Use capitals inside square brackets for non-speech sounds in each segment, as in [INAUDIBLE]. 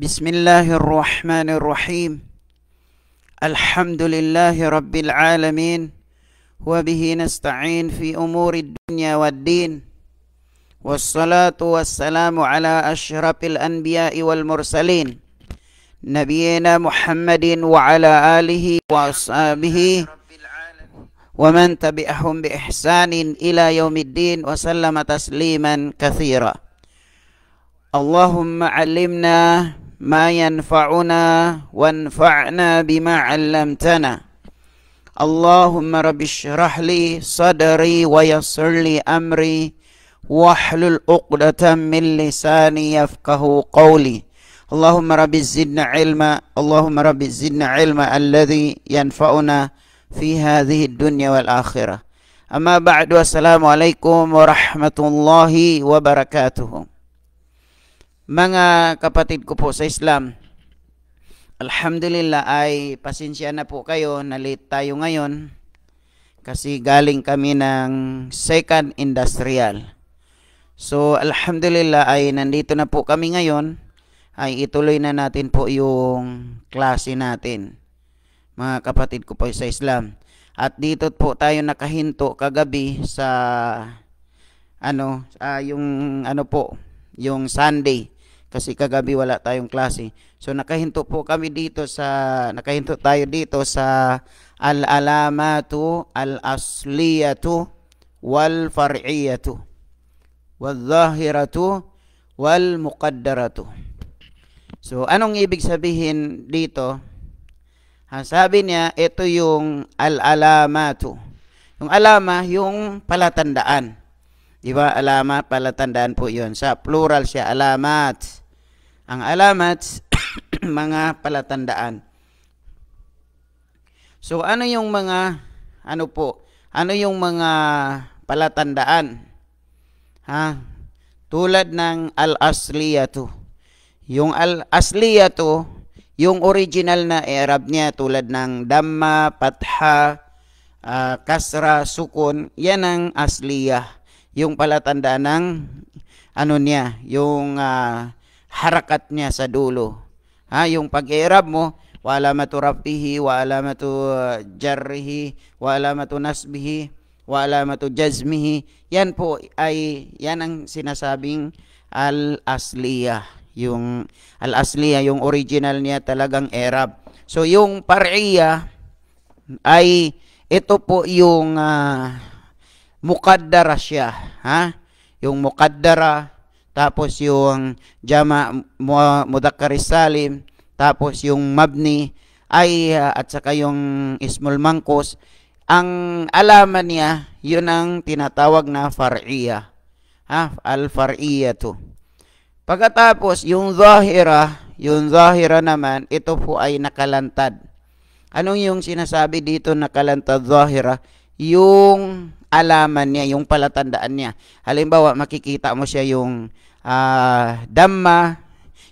بسم الله الرحمن الرحيم الحمد لله رب العالمين وبه نستعين في أمور الدنيا والدين والصلاة والسلام على أشرف الأنبياء والمرسلين نبينا محمد وعلى آله وأصحابه ومن تبعهم بإحسان إلى يوم الدين وسلم تسليما كثيرا اللهم علمنا ما ينفعنا وانفعنا بما علمتنا اللهم رب اشرح لي صدري ويسر لي أمري واحلل عقدة من لساني يفقه قولي اللهم رب زدنا علما اللهم رب زدنا علما الذي ينفعنا في هذه الدنيا والآخرة أما بعد والسلام عليكم ورحمة الله وبركاته mga kapatid ko po sa Islam, Alhamdulillah ay pasensya na po kayo, na late tayo ngayon kasi galing kami ng second industrial. So alhamdulillah ay nandito na po kami ngayon ay ituloy na natin po yung klase natin mga kapatid ko po sa Islam. At dito po tayo nakahinto kagabi sa ano uh, yung ano po yung Sunday kasi kagabi wala tayong klase. So nakahinto po kami dito sa nakahinto tayo dito sa al-alamatu al-asliyatu wal far'iyatu wal zahiratu wal muqaddaratu. So anong ibig sabihin dito? Ha, sabi niya ito yung al-alamatu. Yung alama, yung palatandaan. Di ba? Alama, palatandaan po 'yon. Sa plural siya alamat. Ang alamat, [COUGHS] mga palatandaan. So ano yung mga ano po? Ano yung mga palatandaan? Ha? Tulad ng al-asliyatu. Yung al-asliyatu, yung original na Arab niya tulad ng damma, patha, uh, kasra, sukun, yan ang asliyah. Yung palatandaan ng ano niya, yung uh, harakat niya sa dulo. Ha, yung pag-i'rab mo, wa alamatu rafihi, wa alamatu uh, jarrihi, wa alamatu nasbihi, wa alamatu jazmihi. Yan po ay yan ang sinasabing al-asliya, yung al-asliya, yung original niya talagang i'rab. So yung par'iya ay ito po yung uh, mukaddara siya, ha? Yung mukaddara tapos yung jama mudakkar salim, tapos yung mabni ay at saka yung ismul mangkos, ang alaman niya, yun ang tinatawag na far'iya. Ha? Al-far'iya to. Pagkatapos, yung zahira, yung zahira naman, ito po ay nakalantad. Anong yung sinasabi dito nakalantad zahira? Yung alaman niya, yung palatandaan niya. Halimbawa, makikita mo siya yung uh, ah, Dhamma,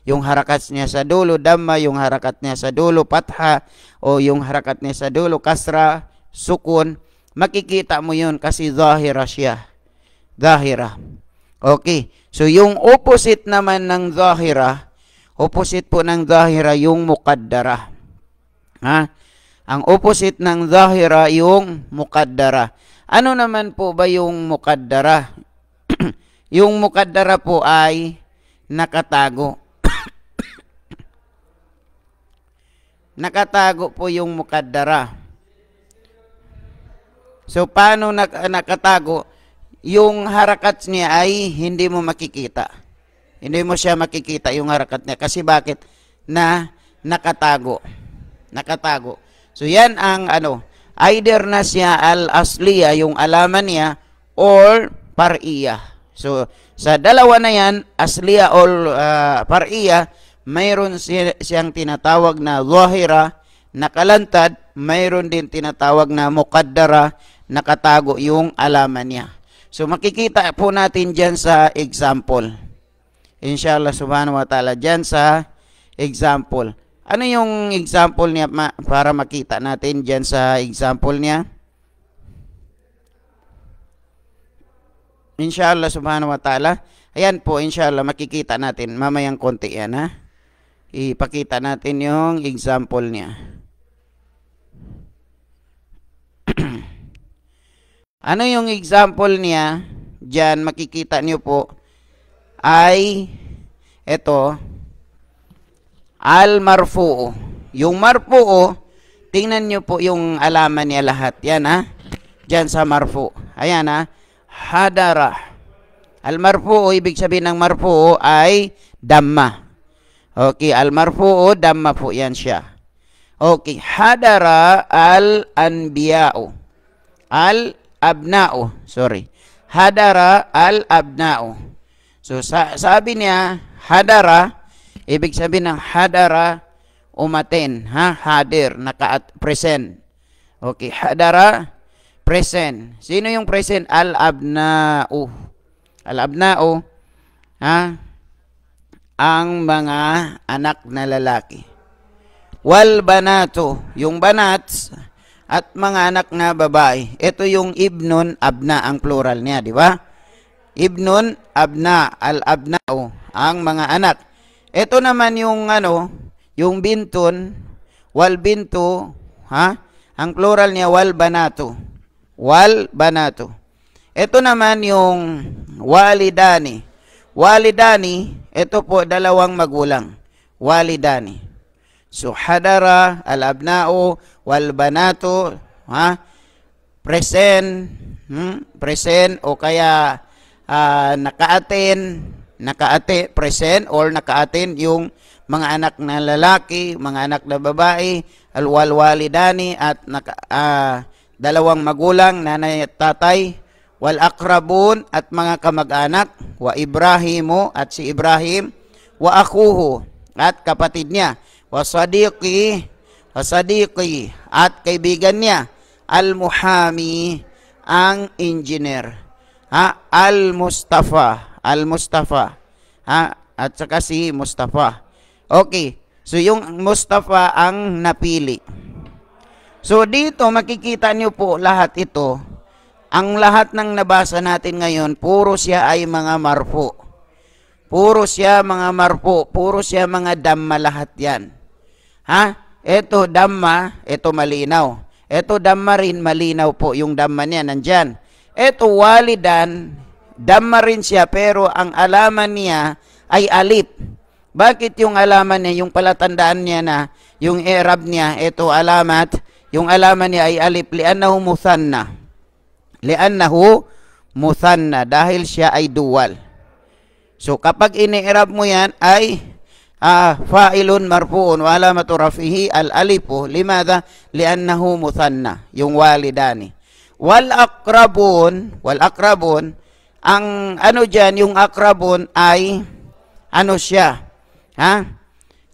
yung harakat niya sa dulo, Dhamma, yung harakat niya sa dulo, Patha, o yung harakat niya sa dulo, Kasra, Sukun. Makikita mo yun kasi Zahira siya. Zahira. Okay. So, yung opposite naman ng Zahira, opposite po ng Zahira, yung Mukaddara. Ha? Ang opposite ng Zahira, yung Mukaddara. Ano naman po ba yung mukaddara? [CLEARS THROAT] yung mukaddara po ay nakatago. [CLEARS THROAT] nakatago po yung mukaddara. So, paano nak nakatago? Yung harakat niya ay hindi mo makikita. Hindi mo siya makikita yung harakat niya. Kasi bakit? Na nakatago. Nakatago. So, yan ang ano, Either na siya al-asliya, yung alaman niya, or pariya. So, sa dalawa na yan, asliya or uh, ah, pariya, mayroon siyang tinatawag na zahira, nakalantad, mayroon din tinatawag na mukaddara, nakatago yung alaman niya. So makikita po natin dyan sa example. Inshallah subhanahu wa ta'ala dyan sa example. Ano yung example niya ma para makita natin dyan sa example niya? Inshallah subhanahu wa ta'ala. Ayan po, inshallah, makikita natin. Mamayang konti yan, ha? Ipakita natin yung example niya. [CLEARS THROAT] Ano yung example niya? Diyan makikita niyo po ay ito Al marfu'u. Yung marfu'u, tingnan nyo po yung alaman niya lahat. Yan ha. Diyan sa marfu'u. Ayan ha. Hadara. Al marfu'u, ibig sabihin ng marfu'u ay damma. Okay, al marfu'u, damma po yan siya. Okay, hadara al anbiya'u. Al abna'u, sorry. Hadara al abna'u. So sa sabi niya, hadara Ibig sabihin ng hadara, umaten, Ha? Hadir, naka-present. Okay, hadara, present. Sino yung present? Al-abna'u. Al-abna'u, ha? Ang mga anak na lalaki. Wal banato, yung banats, at mga anak na babae. Ito yung ibnun abna ang plural niya, di ba? Ibnun abna al abnao ang mga anak. Ito naman yung ano, yung bintun, wal binto, ha? Ang plural niya wal banato. Wal banato. Ito naman yung walidani. Walidani, ito po dalawang magulang. Walidani. So hadara, al-abnao, wal banato, ha? Present, hmm? present o kaya uh, ah, nakaaten, nakaate present or nakaatin yung mga anak na lalaki, mga anak na babae, alwalwalidani at naka, uh, dalawang magulang, nanay at tatay, wal akrabun at mga kamag-anak, wa Ibrahimo at si Ibrahim, wa akuhu at kapatid niya, wa sadiqi, wa sadiqi at kaibigan niya, al-muhami ang engineer, ha? al-mustafa Al-Mustafa. Ha? At saka si Mustafa. Okay. So, yung Mustafa ang napili. So, dito makikita nyo po lahat ito. Ang lahat ng nabasa natin ngayon, puro siya ay mga marfo. Puro siya mga marfo. Puro siya mga damma lahat yan. Ha? Ito damma, ito malinaw. Ito damma rin, malinaw po yung damma niya, nandyan. Ito walidan, Damma rin siya pero ang alaman niya ay alip. Bakit yung alaman niya, yung palatandaan niya na yung Arab niya, ito alamat, yung alaman niya ay alip, liannahu musanna. Liannahu musanna, dahil siya ay dual. So kapag ini-Arab mo yan ay ah, fa'ilun marfu'un wa alamatu rafihi al-alifu. Limadha? Liannahu musanna, yung walidani. Wal akrabun, wal akrabun, ang ano diyan yung akrabon ay ano siya ha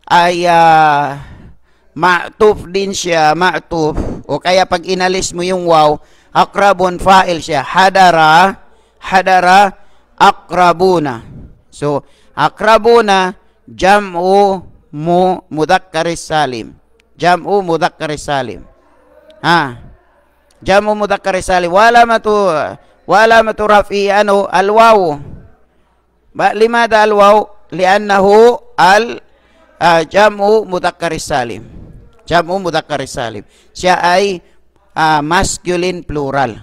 ay uh, ma'tuf din siya ma'tuf o kaya pag inalis mo yung waw akrabon fa'il siya hadara hadara akrabuna so akrabuna jam'u mu mudhakkaris salim jam'u mudhakkaris salim ha jam'u mudhakkaris salim wala matu fi وعلامة رفعه أنه الواو لماذا الواو لأنه الجمع مذكر السالم جمع مذكر السالم siya ay uh, masculine plural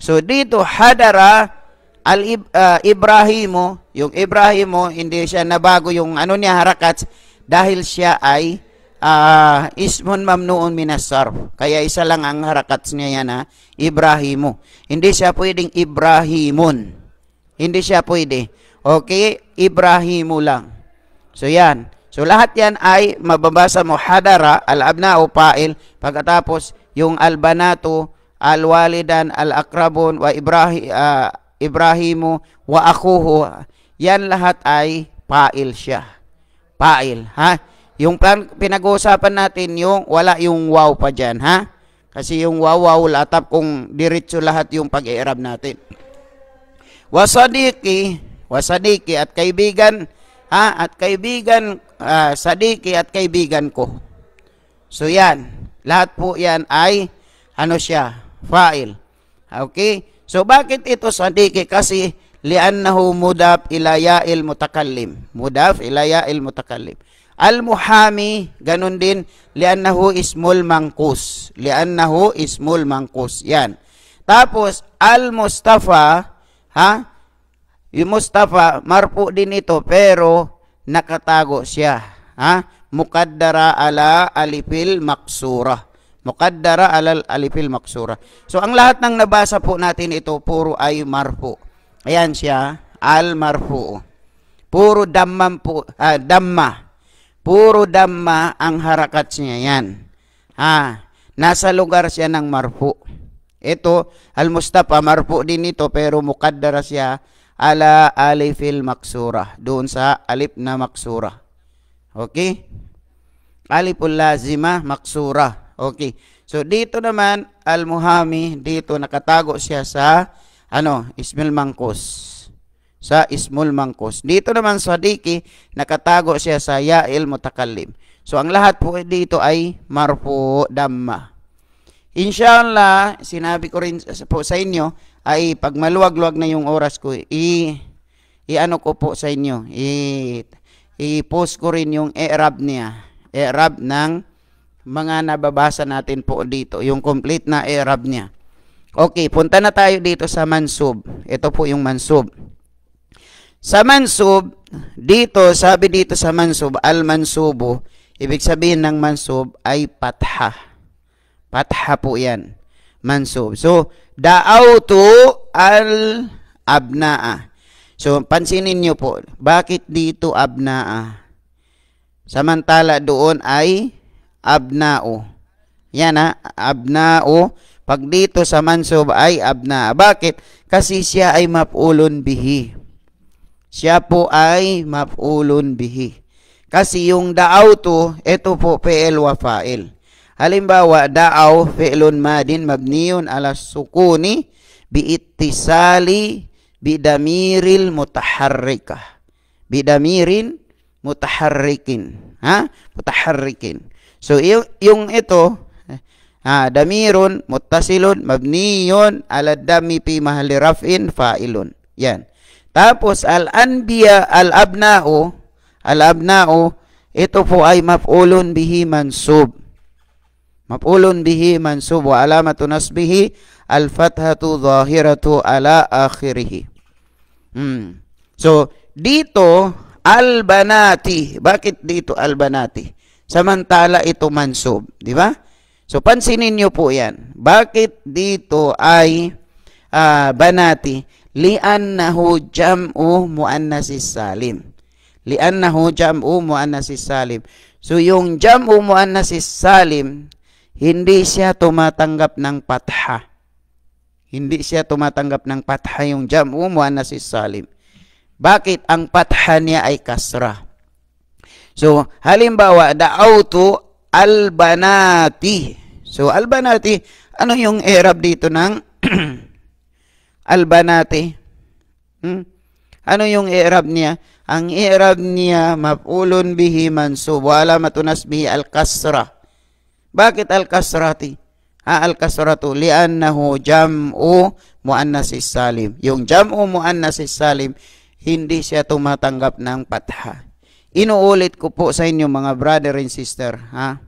so dito hadara al uh, ah, Ibrahimo yung Ibrahimo hindi siya nabago yung ano niya harakat dahil siya ay uh, ismon mamnuon Minasar. Kaya isa lang ang harakats niya yan ha, Ibrahimo. Hindi siya pwedeng Ibrahimon. Hindi siya pwede. Okay, Ibrahimo lang. So yan. So lahat yan ay mababasa mo hadara, al-abna o pail, pagkatapos yung al albanato, al-walidan, al-akrabon, wa Ibrahi, uh, Ibrahimu, wa akuhu, yan lahat ay pail siya. Pail, ha? Yung plan, pinag-uusapan natin yung wala yung wow pa dyan, ha? Kasi yung wow, wow, latap kung diretso lahat yung pag-iirab natin. Wasadiki, wasadiki at kaibigan, ha? At kaibigan, uh, sadiki at kaibigan ko. So yan, lahat po yan ay ano siya, file. Okay? So bakit ito sadiki? Kasi liannahu mudaf ila mutakallim. Mudaf ila mutakallim. Al-muhami, ganun din, liannahu ismul mangkus. Liannahu ismul mangkus. Yan. Tapos, al-mustafa, ha? Yung mustafa, marpu din ito, pero nakatago siya. Ha? Mukaddara ala alipil maksura. Mukaddara ala alipil maksura. So, ang lahat ng nabasa po natin ito, puro ay marpu. Ayan siya, al-marfu. Puro damman po, ah, damma. Puro damma ang harakat niya yan. Ha? Nasa lugar siya ng marfu. Ito, al-Mustafa, marfu din ito pero mukaddara siya ala alifil maksura. Doon sa alif na maksura. Okay? Alipul lazima maksura. Okay. So dito naman al-muhami, dito nakatago siya sa ano, Ismail Mangkos sa Ismul Mangkus. Dito naman sa Diki, nakatago siya sa Ya'il Mutakallim. So, ang lahat po dito ay marfu damma. Inshallah, sinabi ko rin po sa inyo, ay pag maluwag-luwag na yung oras ko, i, i ano ko po sa inyo, i, i-post ko rin yung Arab niya, Arab ng mga nababasa natin po dito, yung complete na Arab niya. Okay, punta na tayo dito sa Mansub. Ito po yung Mansub. Sa mansub, dito, sabi dito sa mansub, al-mansubo, ibig sabihin ng mansub ay patha. Patha po yan. Mansub. So, da'autu al-abna'a. So, pansinin nyo po, bakit dito abna'a? Samantala doon ay abna'o. Yan ha, abna'o. Pag dito sa mansub ay abna'a. Bakit? Kasi siya ay mapulon bihi siya po ay maf'ulun bihi. Kasi yung daaw to, ito po fi'il wa fa'il. Halimbawa, daaw fi'lun madin mabniyun ala sukuni biittisali bidamiril mutaharrika. Bidamirin mutaharrikin. Ha? Mutaharrikin. So, yung ito, ha, damirun, mutasilun, mabniyun, ala dami pi mahali rafin, fa'ilun. Yan. Tapos al-anbiya al-abnao, al-abnao, ito po ay maf'ulun bihi mansub. Maf'ulun bihi mansub wa alamatu nasbihi al-fathatu zahiratu ala akhirih. Hmm. So, dito al-banati. Bakit dito al-banati? Samantala ito mansub, di ba? So pansinin niyo po 'yan. Bakit dito ay uh, banati? li'annahu jam'u muannasis salim. Li'annahu jam'u muannasis salim. So yung jam'u muannasis salim, hindi siya tumatanggap ng patha. Hindi siya tumatanggap ng patha yung jam'u muannasis salim. Bakit ang patha niya ay kasra? So, halimbawa, da'autu albanati. So, albanati, ano yung Arab dito ng [CLEARS THROAT] Albanati. Hmm? Ano yung i'rab niya? Ang i'rab niya, mapulon bihi mansub, wala matunas bihi al-kasra. Bakit al-kasrati? Ha, al-kasratu, liannahu jam'u muannasis salim. Yung jam'u muannasis salim, hindi siya tumatanggap ng patha. Inuulit ko po sa inyo mga brother and sister, ha?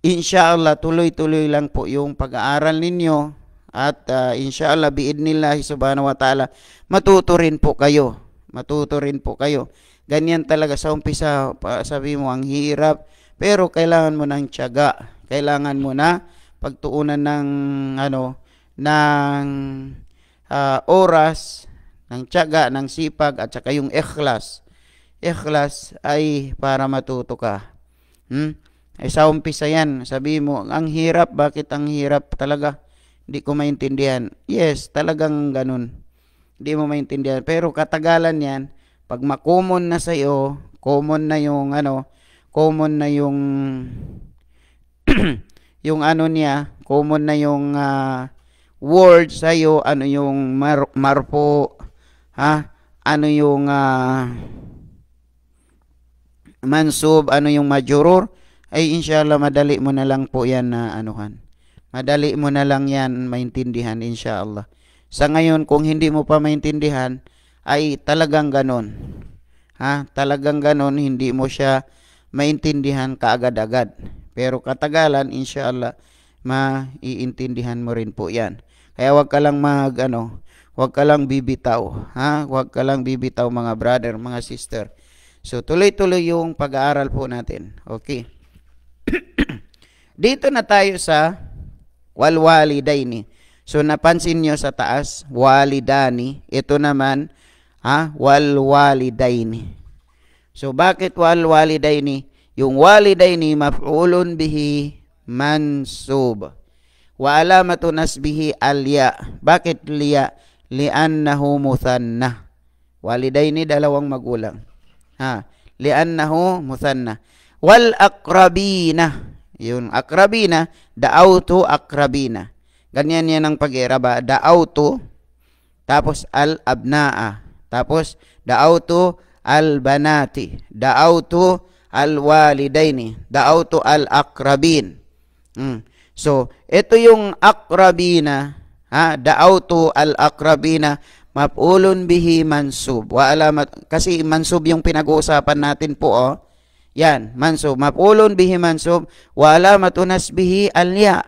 Insya tuloy-tuloy lang po yung pag-aaral ninyo at uh, inshallah, biidnillahi subhanahu wa ta'ala, matuto rin po kayo. Matuto rin po kayo. Ganyan talaga sa umpisa, sabi mo, ang hirap. Pero kailangan mo ng tiyaga. Kailangan mo na pagtuunan ng, ano, ng uh, oras, ng tiyaga, ng sipag, at saka yung ikhlas. Ikhlas ay para matuto ka. Hmm? Ay sa umpisa yan, sabi mo, ang hirap, bakit ang hirap talaga? Hindi ko maintindihan. Yes, talagang ganun. Hindi mo maintindihan. Pero katagalan yan, pag makomon na sa iyo, common na yung ano, common na yung [CLEARS THROAT] yung ano niya, common na yung uh, word sa iyo, ano yung mar- marpo, ha? Ano yung uh, mansub, ano yung majuror, ay inshallah madali mo na lang po yan na anuhan. Madali mo na lang yan maintindihan inshallah. Sa ngayon kung hindi mo pa maintindihan ay talagang ganon. Ha? Talagang ganon hindi mo siya maintindihan kaagad-agad. Pero katagalan inshallah maiintindihan mo rin po yan. Kaya wag ka lang mag ano, wag ka lang bibitaw, ha? Wag ka lang bibitaw mga brother, mga sister. So tuloy-tuloy yung pag-aaral po natin. Okay. [CLEARS THROAT] Dito na tayo sa wal walidayni. So napansin niyo sa taas, walidani. Ito naman, ha, wal walidayni. So bakit wal walidayni? Yung walidayni maf'ulun bihi mansub. Wa alamatu nasbihi alya. Bakit liya? li annahu muthanna. Walidayni dalawang magulang. Ha, li annahu muthanna. Wal aqrabina yun, akrabina, da'autu akrabina. Ganyan yan ang pag-iraba. Ah. Da'autu, tapos al-abnaa, tapos da'autu al-banati, da'autu al-walidaini, da'autu al-akrabin. Mm. So, ito yung akrabina, ha, da'autu al-akrabina, mapulon bihi mansub. Wa alamat, kasi mansub yung pinag-uusapan natin po, oh. Yan, mansub. Mapulon bihi mansub. Wala matunas bihi alya.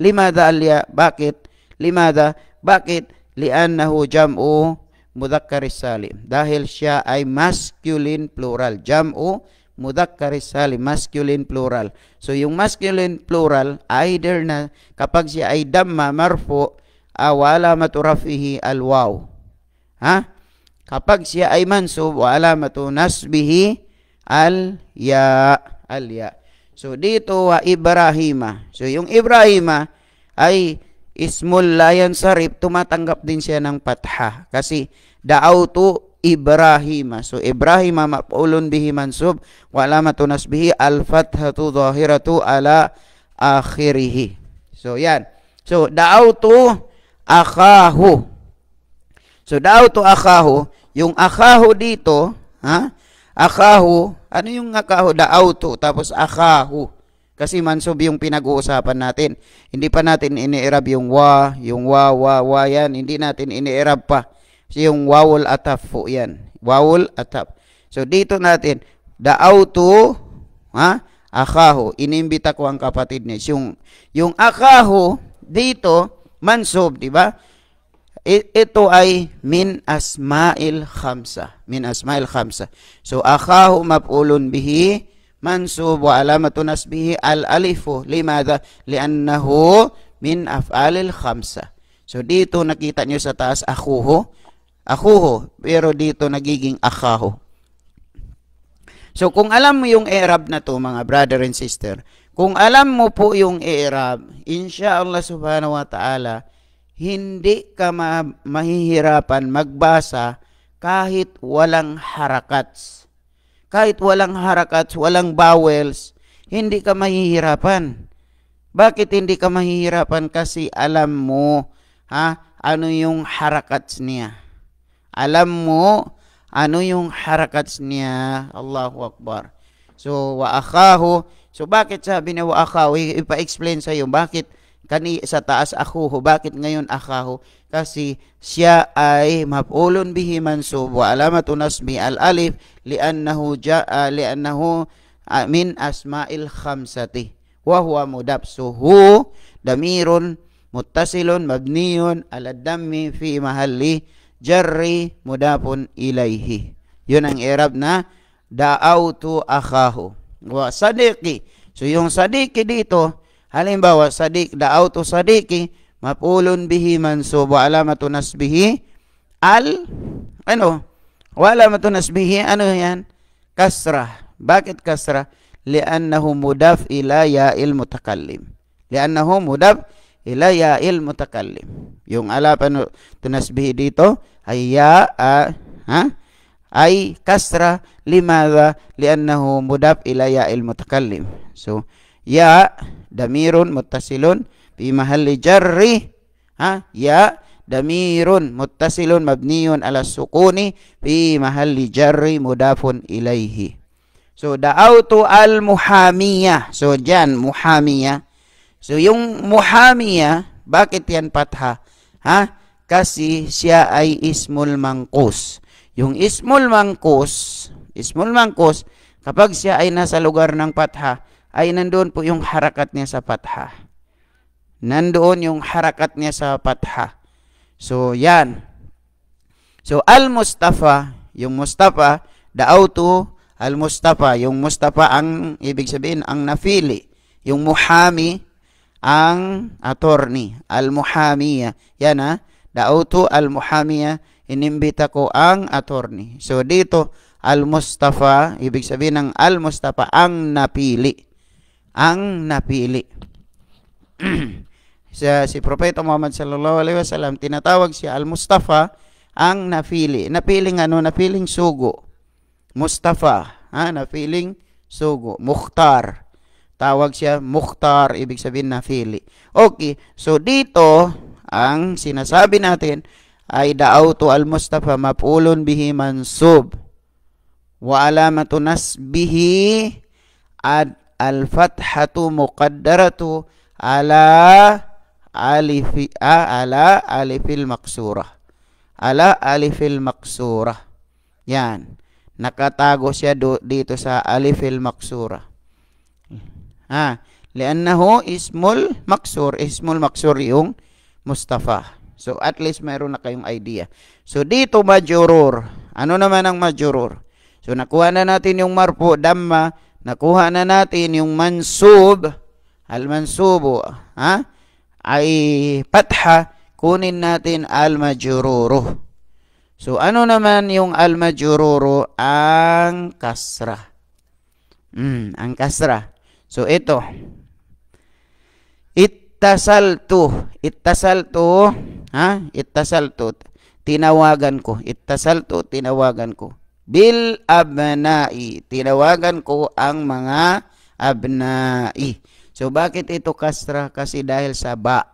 Limada alya? Bakit? Limada? Bakit? Liannahu jam'u mudhakkaris salim. Dahil siya ay masculine plural. Jam'u mudhakkaris salim. Masculine plural. So, yung masculine plural, either na kapag siya ay damma marfu, awala ah, maturafihi alwaw. Ha? Kapag siya ay mansub, wala matunas bihi Al-ya. Al-ya. So, dito wa Ibrahima. So, yung Ibrahima ay ismul layan sarif, tumatanggap din siya ng patha. Kasi, da'autu Ibrahima. So, Ibrahima mapulun bihi mansub, wala matunas bihi, al-fathatu zahiratu ala akhirihi. So, yan. So, da'autu akahu. So, da'autu akahu. Yung akahu dito, ha? Akahu, ano yung akahu? auto, tapos akahu. Kasi mansub yung pinag-uusapan natin. Hindi pa natin iniirab yung wa, yung wa, wa, wa yan. Hindi natin iniirab pa. So yung wawul ataf po yan. Wawul atap. So dito natin, auto, ha? Akahu, inimbita ko ang kapatid niya. Yung, yung akahu, dito, mansub, di ba? ito ay min asma'il khamsa. Min asma'il khamsa. So, akahu mab'ulun bihi mansub wa alamatun nasbihi al-alifu. Limadha? Liannahu min af'alil khamsa. So, dito nakita nyo sa taas akuho. Akuho. Pero dito nagiging akaho. So, kung alam mo yung Arab na to mga brother and sister, kung alam mo po yung Arab, insha Allah subhanahu wa ta'ala, hindi ka ma- mahihirapan magbasa kahit walang harakats. Kahit walang harakats, walang bowels, hindi ka mahihirapan. Bakit hindi ka mahihirapan? Kasi alam mo ha, ano yung harakats niya. Alam mo ano yung harakats niya. Allahu Akbar. So, wa akahu. So, bakit sabi na wa akhahu? Ipa-explain sa iyo. Bakit? kani sa taas ako bakit ngayon akaho kasi siya ay mapulon bihi mansub wa alamat nasbi al alif liannahu jaa ah, liannahu ah, min asma'il khamsati wa huwa mudab so hu damirun muttasilun mabniyun ala dammi fi mahalli jarri mudapun ilayhi yun ang Arab na da'awtu akahu wa sadiqi so yung sadiqi dito Halimbawa, sadik, daaw to sadiki, mapulon bihi man mansubo, alamatu nasbihi, al, ano, wala matunasbihi, ano yan? Kasra. Bakit kasra? Liannahu mudaf ila ya'il mutakallim. Liannahu mudaf ila ya'il mutakallim. Yung ala pa tunasbihi dito, ay ya, uh, ha? Ay kasra, limadha, liannahu mudaf ila ya'il mutakallim. So, ya damirun muttasilun fi mahalli jarri ha ya damirun muttasilun mabniun ala sukuni fi mahalli jarri mudafun ilaihi so da'autu al muhamiyah so jan muhamiyah so yung muhamiyah bakit yan patha ha kasi siya ay ismul mangkus yung ismul mangkus ismul mangkus kapag siya ay nasa lugar ng patha ay nandoon po yung harakat niya sa patha. Nandoon yung harakat niya sa patha. So, yan. So, al-Mustafa, yung Mustafa, the auto, al-Mustafa, yung Mustafa ang, ibig sabihin, ang nafili. Yung muhami, ang attorney, al-muhamiya. Yan ha, the auto, al-muhamiya, inimbita ko ang attorney. So, dito, al-Mustafa, ibig sabihin ng al-Mustafa, ang napili ang napili. si, [CLEARS THROAT] si Propeta Muhammad sallallahu alaihi wasallam tinatawag siya al-Mustafa ang napili. Napiling ano? Napiling sugo. Mustafa, ha? Napiling sugo. Mukhtar. Tawag siya Mukhtar, ibig sabihin napili. Okay, so dito ang sinasabi natin ay daaw da'autu al-Mustafa mapulon bihi mansub wa alamatu nasbihi at al-fathatu muqaddaratu ala alifi a, ala alifil maksurah. Ala alifil maksurah. Yan. Nakatago siya do, dito sa alifil maksurah. Ha. Liannahu ismul maksur. Ismul maksur yung Mustafa. So at least mayroon na kayong idea. So dito majurur. Ano naman ang majurur? So nakuha na natin yung marfu, damma, nakuha na natin yung mansub, al-mansubo, ha? Ay patha, kunin natin al-majruru. So ano naman yung al-majruru? Ang kasra. Mm, ang kasra. So ito. Ittasaltu, ittasaltu, ha? Ittasaltu. Tinawagan ko, ittasaltu, tinawagan ko bil abnai. Tinawagan ko ang mga abnai. So bakit ito kasra? Kasi dahil sa ba.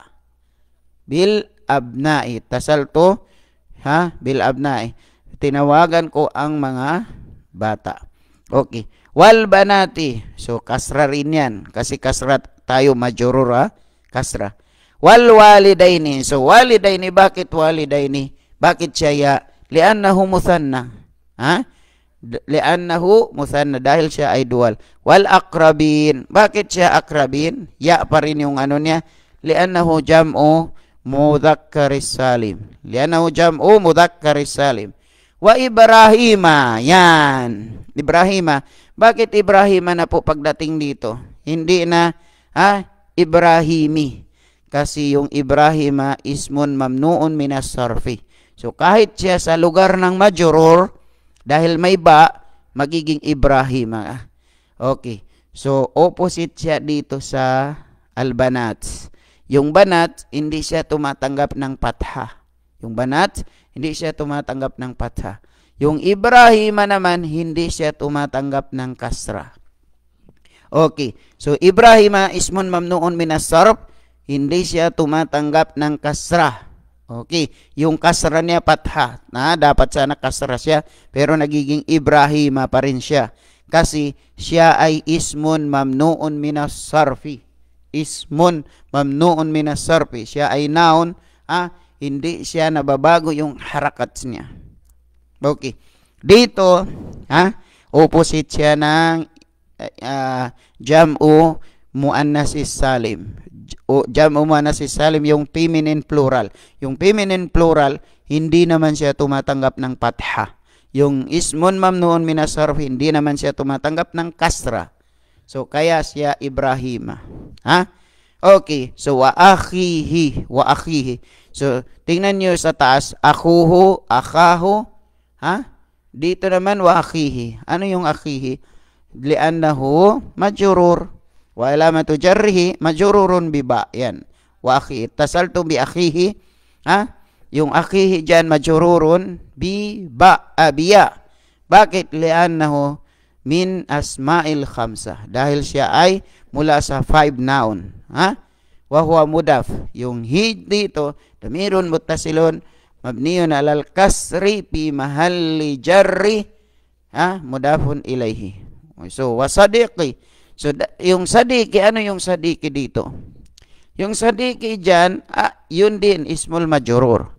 Bil abnai. Tasal Ha? Bil abnai. Tinawagan ko ang mga bata. Okay. Wal banati. So kasra rin yan. Kasi kasra tayo majorur Kasra. Wal walidaini. So walidaini. Bakit walidaini? Bakit siya ya? Liannahu muthanna. Ha? Liannahu musanna dahil siya ay dual. Wal akrabin. Bakit siya akrabin? Ya pa rin yung ano niya. Liannahu jam'u mudhakkaris salim. Liannahu jam'u mudhakkaris salim. Wa Ibrahima. Yan. Ibrahima. Bakit Ibrahima na po pagdating dito? Hindi na ha, Ibrahimi. Kasi yung Ibrahima ismun mamnuon minas sarfi. So kahit siya sa lugar ng majoror, dahil may ba, magiging Ibrahim. Ah. Okay. So, opposite siya dito sa Albanat. Yung banat, hindi siya tumatanggap ng patha. Yung banat, hindi siya tumatanggap ng patha. Yung Ibrahima naman, hindi siya tumatanggap ng kasra. Okay. So, Ibrahima ismun mamnuon minasarf, hindi siya tumatanggap ng kasra. Okay, yung kasra niya patha, na dapat sana kasra siya, pero nagiging Ibrahima pa rin siya. Kasi siya ay ismun mamnuun minas sarfi. Ismun mamnuun minas sarfi. Siya ay noun, ha? Ah, hindi siya nababago yung harakat niya. Okay. Dito, ha, ah, opposite siya ng uh, jam'u muannas salim o jam umana si Salim yung feminine plural. Yung feminine plural, hindi naman siya tumatanggap ng patha. Yung ismun mam noon minasarf, hindi naman siya tumatanggap ng kasra. So, kaya siya Ibrahima. Ha? Okay. So, wa akhihi. Wa akhihi. So, tingnan nyo sa taas. Akuhu, akahu. Ha? Dito naman wa akhihi. Ano yung akhihi? Liannahu majurur. Wa alamatu jarrihi majrurun bi ba. Yan. Wa akhi tasaltu bi akhihi. Ha? Yung akhihi diyan majrurun bi ba abiya. Ah, Bakit li'annahu min asma'il khamsah Dahil siya ay mula sa five noun. Ha? Wa huwa mudaf. Yung hi dito, damirun muttasilun mabniyun alal kasri fi mahalli jarri ha mudafun ilayhi. So wa sadiqi So, yung sadiki, ano yung sadiki dito? Yung sadiki dyan, ah, yun din, ismul majurur.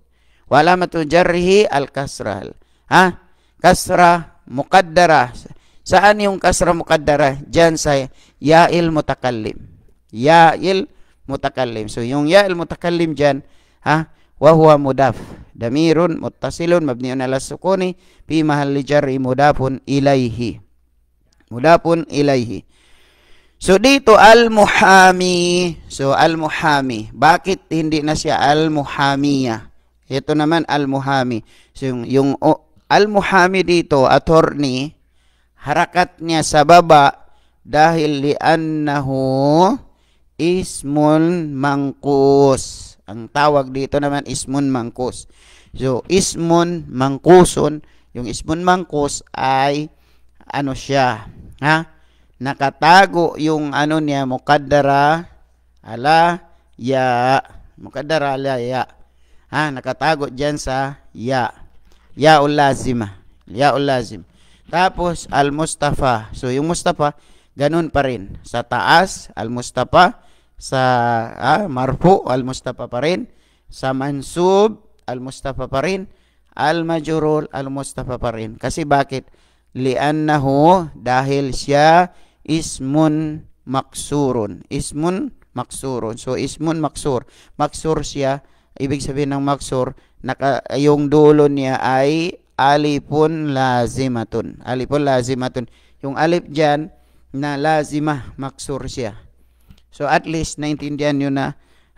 Wala matujarhi al-kasral. Ha? Kasra mukaddara. Saan yung kasra mukaddara? Diyan sa ya'il mutakallim. Ya'il mutakallim. So, yung ya'il mutakallim dyan, ha? Wahuwa mudaf. Damirun muttasilun mabniun ala sukuni fi mahalli jarri mudafun ilayhi. Mudafun ilayhi. So dito al-muhami. So al-muhami. Bakit hindi na siya al-muhamiya? Ito naman al-muhami. So yung, yung oh, al-muhami dito, attorney, harakat niya sa baba dahil liannahu ismun mangkus. Ang tawag dito naman ismun mangkus. So ismun mangkuson, yung ismun mangkus ay ano siya, ha? nakatago yung ano niya mukaddara ala ya mukaddara ala ya ha nakatago diyan sa ya ya ul lazima ya ul lazim tapos al mustafa so yung mustafa ganun pa rin sa taas al mustafa sa ah, marfu al mustafa pa rin sa mansub al mustafa pa rin al majrur al mustafa pa rin kasi bakit li'annahu dahil siya ismun maksurun. Ismun maksurun. So ismun maksur. Maksur siya, ibig sabihin ng maksur, naka, yung dulo niya ay alipun lazimatun. Alipun lazimatun. Yung alip dyan, na lazima, maksur siya. So at least naintindihan nyo na,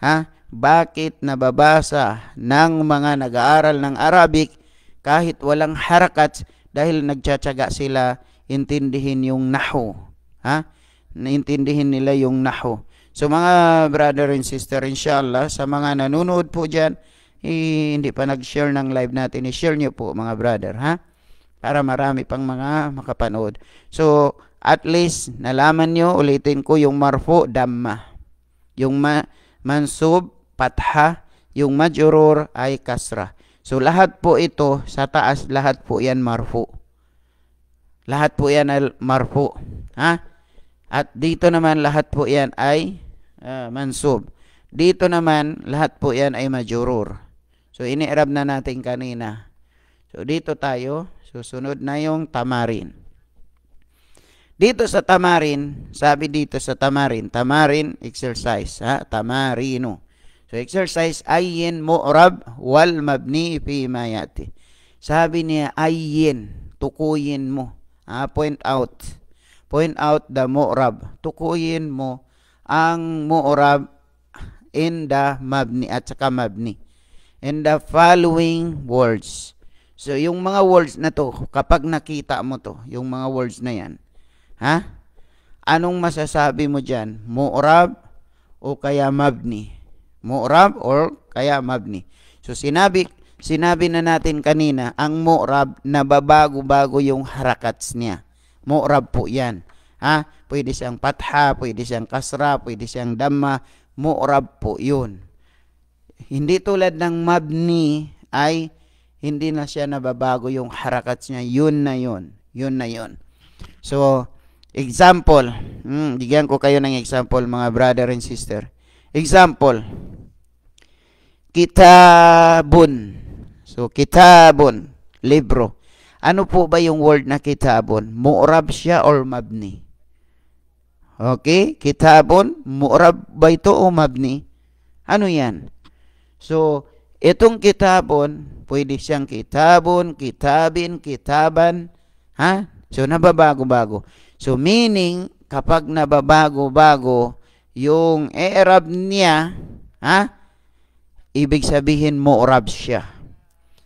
ha? Bakit nababasa ng mga nag-aaral ng Arabic kahit walang harakat dahil nagtsatsaga sila intindihin yung nahu Ha? Naintindihin nila yung nahwu. So mga brother and sister, inshallah, sa mga nanonood po diyan eh, hindi pa nag-share ng live natin, i-share eh, niyo po mga brother, ha? Para marami pang mga makapanood. So, at least, nalaman niyo ulitin ko, yung marfu damma. Yung ma mansub, patha. Yung majurur ay kasra. So, lahat po ito, sa taas, lahat po yan marfu Lahat po yan ay marfo. Ha? At dito naman lahat po yan ay uh, mansub. Dito naman lahat po yan ay majurur. So iniirab na natin kanina. So dito tayo, susunod na yung tamarin. Dito sa tamarin, sabi dito sa tamarin, tamarin exercise, ha? Tamarino. So exercise ayyin mu'rab wal mabni fi mayati. Sabi niya ayyin, tukuyin mo, ha? Ah, point out point out the mu'rab. Tukuyin mo ang mu'rab in the mabni at saka mabni. In the following words. So, yung mga words na to, kapag nakita mo to, yung mga words na yan, ha? Anong masasabi mo dyan? Mu'rab o kaya mabni? Mu'rab or kaya mabni? So, sinabi, sinabi na natin kanina, ang mu'rab, nababago-bago yung harakats niya. Mu'rab po yan. Ha? Pwede siyang patha, pwede siyang kasra, pwede siyang damma. Mu'rab po yun. Hindi tulad ng mabni ay hindi na siya nababago yung harakat niya. Yun na yun. Yun na yun. So, example. Hmm, bigyan ko kayo ng example mga brother and sister. Example. Kitabun. So, kitabun. Libro. Ano po ba yung word na kitabon? Mu'rab siya or mabni? Okay? Kitabon, mu'rab ba ito o mabni? Ano yan? So, itong kitabon, pwede siyang kitabon, kitabin, kitaban. Ha? So, nababago-bago. So, meaning, kapag nababago-bago, yung Arab niya, ha? Ibig sabihin, mu'rab siya.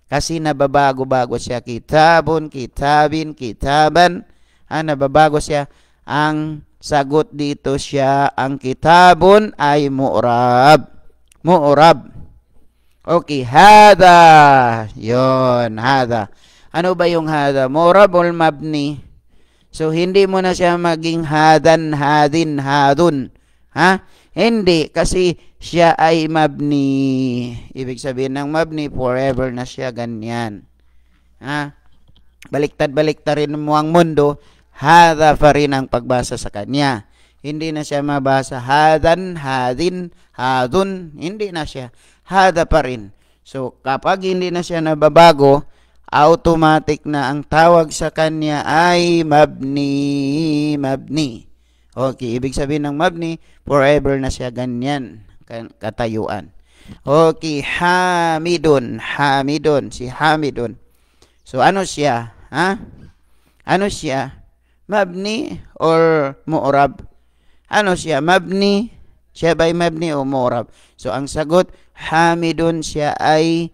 Kasi nababago-bago siya. Kitabon, kitabin, kitaban. Ha, nababago siya. Ang sagot dito siya, ang kitabon ay mu'rab. Mu'rab. Okay, hada. Yon, hada. Ano ba yung hada? Mu'rab mabni. So, hindi mo na siya maging hadan, hadin, hadun. Ha? Hindi, kasi siya ay mabni. Ibig sabihin ng mabni, forever na siya ganyan. Ha? Baliktad-balikta rin mo ang mundo, hadha pa rin ang pagbasa sa kanya. Hindi na siya mabasa, hadan, hadin, hadun, hindi na siya. Hadha pa rin. So, kapag hindi na siya nababago, automatic na ang tawag sa kanya ay mabni, mabni. Okay, ibig sabihin ng mabni, forever na siya ganyan katayuan. Okay, Hamidun, Hamidun, si Hamidun. So ano siya? Ha? Ano siya? Mabni or mu'rab? Ano siya? Mabni? Siya ba'y mabni o mu'rab? So ang sagot, Hamidun siya ay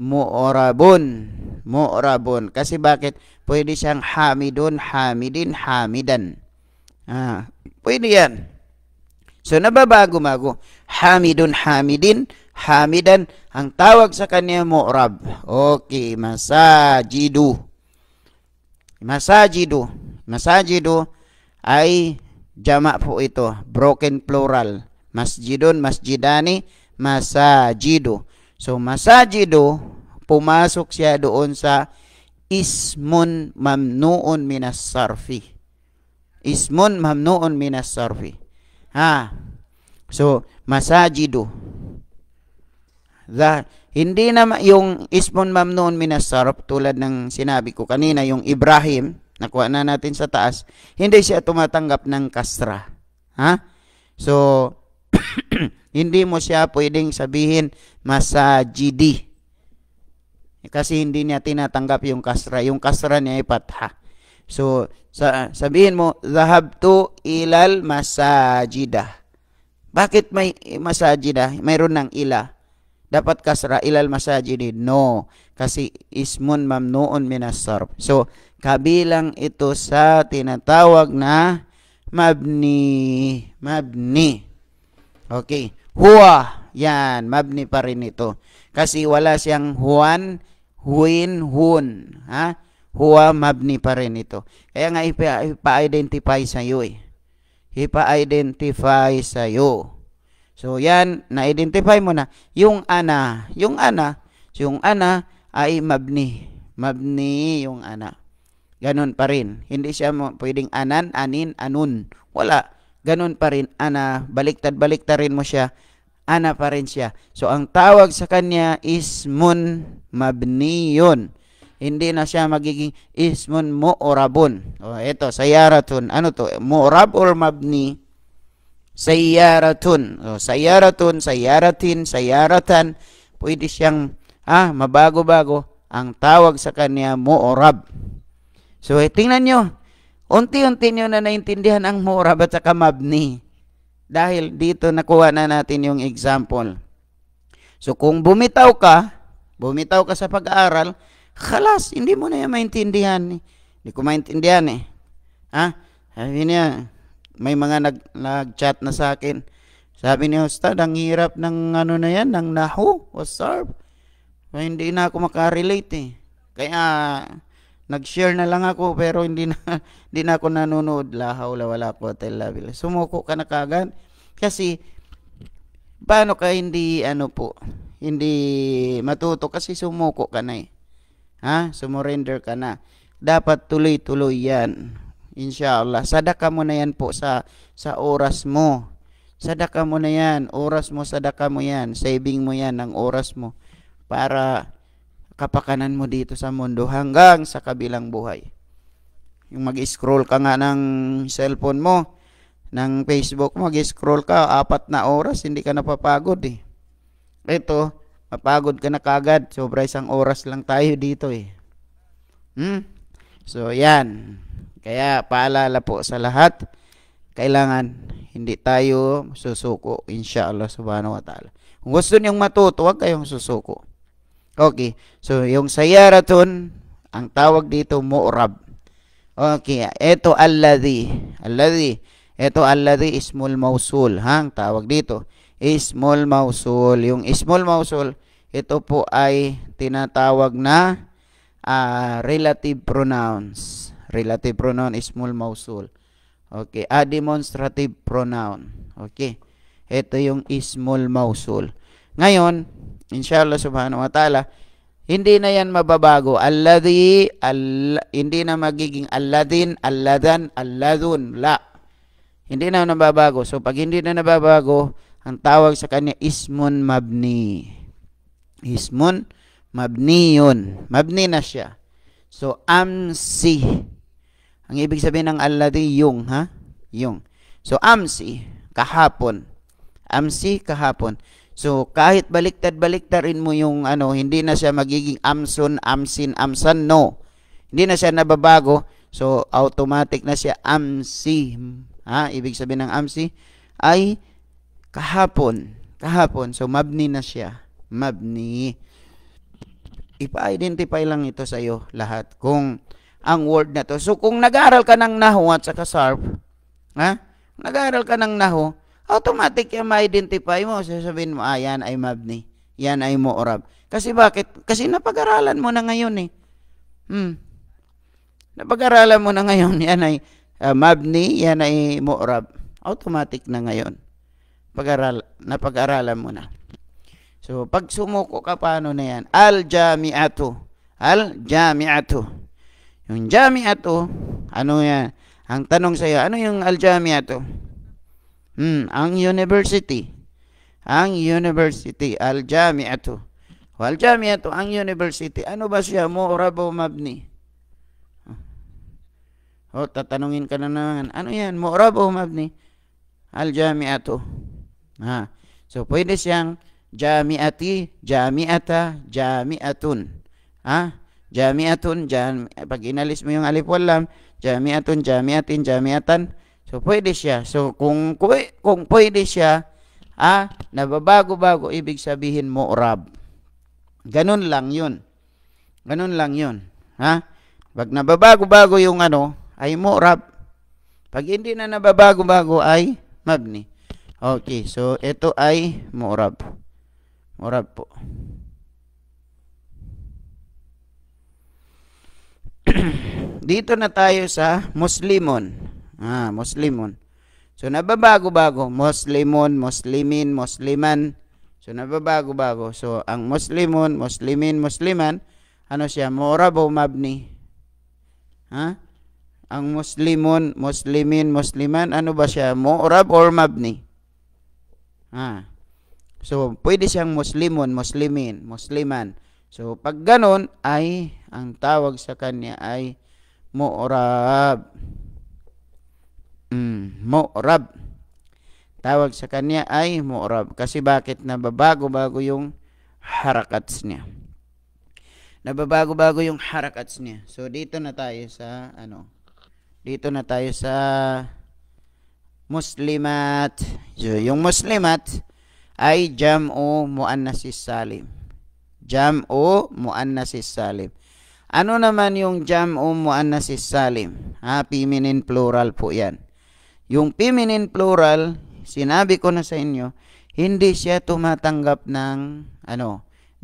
mu'rabun. Mu'rabun. Kasi bakit? Pwede siyang Hamidun, Hamidin, Hamidan. Ah, pwede yan. So nababago-bago. Hamidun hamidin, hamidan, ang tawag sa kanya mu'rab. Okay, masajidu. Masajidu. Masajidu ay jama po ito, broken plural. Masjidun, masjidani, masajidu. So masajidu, pumasok siya doon sa ismun mamnuun minas sarfi ismun mamnuun minas sarfi. Ha. So, masajidu. The, hindi na yung ismun mamnuun minas sarf tulad ng sinabi ko kanina yung Ibrahim, nakuha na natin sa taas, hindi siya tumatanggap ng kasra. Ha? So, [COUGHS] hindi mo siya pwedeng sabihin masajidi. Kasi hindi niya tinatanggap yung kasra. Yung kasra niya ay patha. So, sa, sabihin mo, Zahabtu ilal masajidah. Bakit may masajidah? Mayroon ng ila. Dapat kasra ilal masajidi. No. Kasi ismun mamnoon minasarb. So, kabilang ito sa tinatawag na mabni. Mabni. Okay. Huwa. Yan. Mabni pa rin ito. Kasi wala siyang huan, huin, hun. Ha? Huwa mabni pa rin ito. Kaya nga ipa-identify sa iyo eh. Ipa-identify sa iyo. So yan, na-identify mo na. Yung ana, yung ana, yung ana ay mabni. Mabni yung ana. Ganun pa rin. Hindi siya pwedeng anan, anin, anun. Wala. Ganun pa rin. Ana, baliktad baliktad rin mo siya ana pa rin siya. So, ang tawag sa kanya is mun mabniyon hindi na siya magiging ismun mu'rabun. O, ito, sayaratun. Ano to? Mu'rab or mabni? Sayaratun. O, sayaratun, sayaratin, sayaratan. Pwede siyang, ah, mabago-bago. Ang tawag sa kanya, mu'rab. So, eh, tingnan nyo. Unti-unti nyo na naintindihan ang mu'rab at saka mabni. Dahil dito nakuha na natin yung example. So, kung bumitaw ka, bumitaw ka sa pag-aaral, Halas, hindi mo na yan maintindihan. Eh. Hindi ko maintindihan eh. Ha? Sabi niya, may mga nag, nag-chat na sa akin. Sabi ni Ustad, ang hirap ng ano na yan, ng nahu, wasarb. Kaya hindi na ako makarelate eh. Kaya nag-share na lang ako pero hindi na [LAUGHS] hindi na ako nanonood lahaw la wala ko tela sumuko ka na kagad kasi paano ka hindi ano po hindi matuto kasi sumuko ka na eh Ha? Sumurrender ka na. Dapat tuloy-tuloy yan. Inshallah. Sadaka mo na yan po sa, sa oras mo. Sadaka mo na yan. Oras mo, sadaka mo yan. Saving mo yan ng oras mo. Para kapakanan mo dito sa mundo hanggang sa kabilang buhay. Yung mag-scroll ka nga ng cellphone mo, ng Facebook mo, mag-scroll ka, apat na oras, hindi ka napapagod eh. Ito, mapagod ka na kagad. Sobra isang oras lang tayo dito eh. Hmm? So, yan. Kaya, paalala po sa lahat, kailangan hindi tayo susuko, inshallah subhanahu wa ta'ala. Kung gusto niyong matuto, huwag kayong susuko. Okay, so yung sayaratun, ang tawag dito mu'rab. Okay, ito alladhi. Alladhi. Ito alladhi ismul mausul. Ha, ang tawag dito small mousehole. Yung small mousehole, ito po ay tinatawag na uh, relative pronouns. Relative pronoun, small mousehole. Okay, a demonstrative pronoun. Okay, ito yung small mousehole. Ngayon, inshallah subhanahu wa ta'ala, hindi na yan mababago. Alladhi, al, hindi na magiging alladhin, alladhan, alladun, la. Hindi na nababago. So, pag hindi na nababago, ang tawag sa kanya ismun mabni. Ismun mabni yun. Mabni na siya. So, amsi. Ang ibig sabihin ng alladhi yung, ha? Yung. So, amsi, kahapon. Amsi, kahapon. So, kahit baliktad-baliktarin mo yung ano, hindi na siya magiging amsun, amsin, amsan, no. Hindi na siya nababago. So, automatic na siya amsi. Ha? Ibig sabihin ng amsi ay kahapon. Kahapon. So, mabni na siya. Mabni. Ipa-identify lang ito sa iyo lahat kung ang word na to. So, kung nag-aaral ka ng Nahu at saka Sarp, ha? Nag-aaral ka ng Nahu, automatic yan ma-identify mo. Sasabihin mo, ah, yan ay mabni. Yan ay muorab. Kasi bakit? Kasi napag-aralan mo na ngayon eh. Hmm. Napag-aralan mo na ngayon, [LAUGHS] yan ay uh, mabni, yan ay muorab. Automatic na ngayon pag-aral, napag-aralan mo na. So, pag sumuko ka, paano na yan? Al-jami'atu. Al-jami'atu. Yung jami'atu, ano yan? Ang tanong sa'yo, ano yung al-jami'atu? Hmm, ang university. Ang university, al-jami'atu. Wal-jami'atu, ang university. Ano ba siya? Mu'rab Mu'rabo mabni. O, oh, tatanungin ka na naman. Ano yan? Mu'rab Mu'rabo mabni. Al-jami'atu. Ha. So pwede siyang jamiati, jamiata, jamiatun. Ha? Jamiatun, jam, pag inalis mo yung alif lam, jamiatun, jamiatin, jamiatan. So pwede siya. So kung kung pwede siya, ha, nababago-bago ibig sabihin mo rab. Ganun lang 'yun. Ganun lang 'yun. Ha? Pag nababago-bago yung ano, ay mu'rab. Pag hindi na nababago-bago ay mabni. Okay, so ito ay murab. Murab po. [CLEARS THROAT] Dito na tayo sa muslimon. Ah, muslimon. So nababago-bago, muslimon, muslimin, musliman. So nababago-bago. So ang muslimon, muslimin, musliman, ano siya, murab o mabni? Ha? Ang muslimon, muslimin, musliman, ano ba siya? Murab or mabni? Ah. So, pwede siyang muslimon, muslimin, musliman. So, pag ganun, ay, ang tawag sa kanya ay mu'rab. Mm, mu'rab. Tawag sa kanya ay mu'rab. Kasi bakit nababago-bago yung harakats niya. Nababago-bago yung harakats niya. So, dito na tayo sa, ano, dito na tayo sa muslimat. So, yung muslimat ay jam'u muannasis salim. Jam'u muannasis salim. Ano naman yung jam'u muannasis salim? Ha, ah, feminine plural po 'yan. Yung feminine plural, sinabi ko na sa inyo, hindi siya tumatanggap ng ano,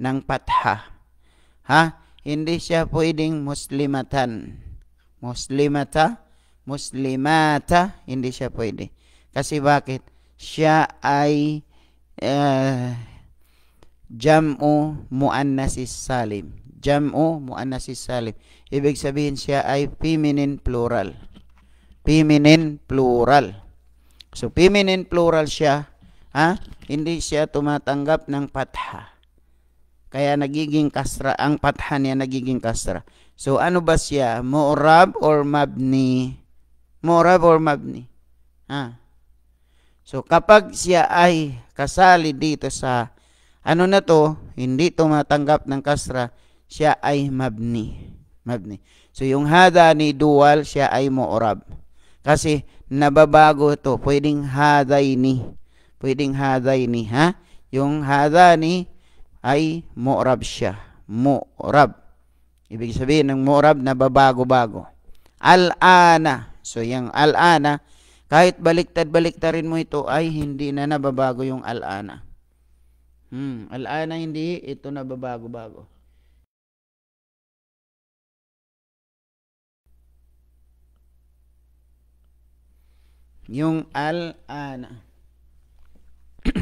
ng patha. Ha? Hindi siya pwedeng muslimatan. Muslimata muslimata, hindi siya pwede. Kasi bakit? Siya ay uh, jam'u muannasis salim. Jam'u muannasis salim. Ibig sabihin siya ay feminine plural. Feminine plural. So feminine plural siya, ha? Hindi siya tumatanggap ng patha. Kaya nagiging kasra ang patha niya nagiging kasra. So ano ba siya? Mu'rab or mabni? murab or mabni. Ha? So kapag siya ay kasali dito sa ano na to, hindi tumatanggap ng kasra, siya ay mabni. Mabni. So yung hada ni dual, siya ay mu'rab. Kasi nababago to, pwedeng hadaini. Pwedeng hadaini, ha? Yung hadani ay mu'rab siya. Mu'rab. Ibig sabihin ng mu'rab nababago bago Al-ana. So yung al-ana, kahit baliktad rin mo ito ay hindi na nababago yung al-ana. Hmm, al-ana hindi, ito nababago-bago. Yung al-ana. [CLEARS THROAT]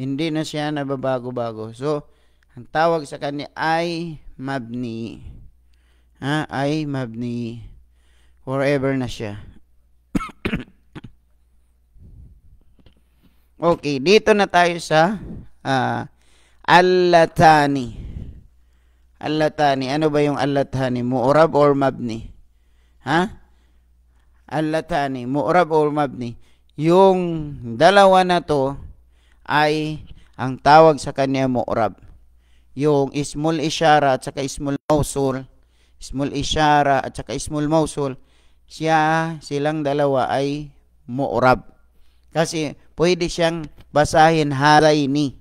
hindi na siya nababago-bago. So, ang tawag sa kanya ay mabni. Ha? Ay mabni. Forever na siya. [COUGHS] okay, dito na tayo sa uh, Allatani. Allatani. Ano ba yung Allatani? Mu'rab or mabni? Ha? Allatani. Mu'rab or mabni. Yung dalawa na to ay ang tawag sa kanya mu'rab. Yung small isyara at saka small mausul, small isyara at saka small mausul siya, silang dalawa ay mu'rab. Kasi pwede siyang basahin hadaini.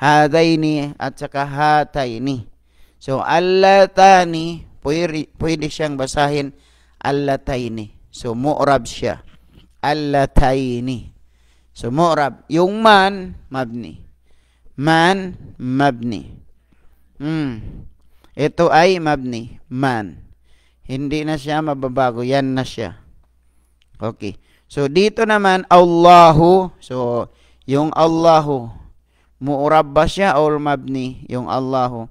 Hadaini at saka hataini. So, allatani, pwede, pwede siyang basahin allataini. So, mu'rab siya. Allataini. So, mu'rab. Yung man, mabni. Man, mabni. Hmm. Ito ay mabni. Man. Hindi na siya mababago. Yan na siya. Okay. So, dito naman, Allahu. So, yung Allahu. Mu'rab ba siya or mabni? Yung Allahu.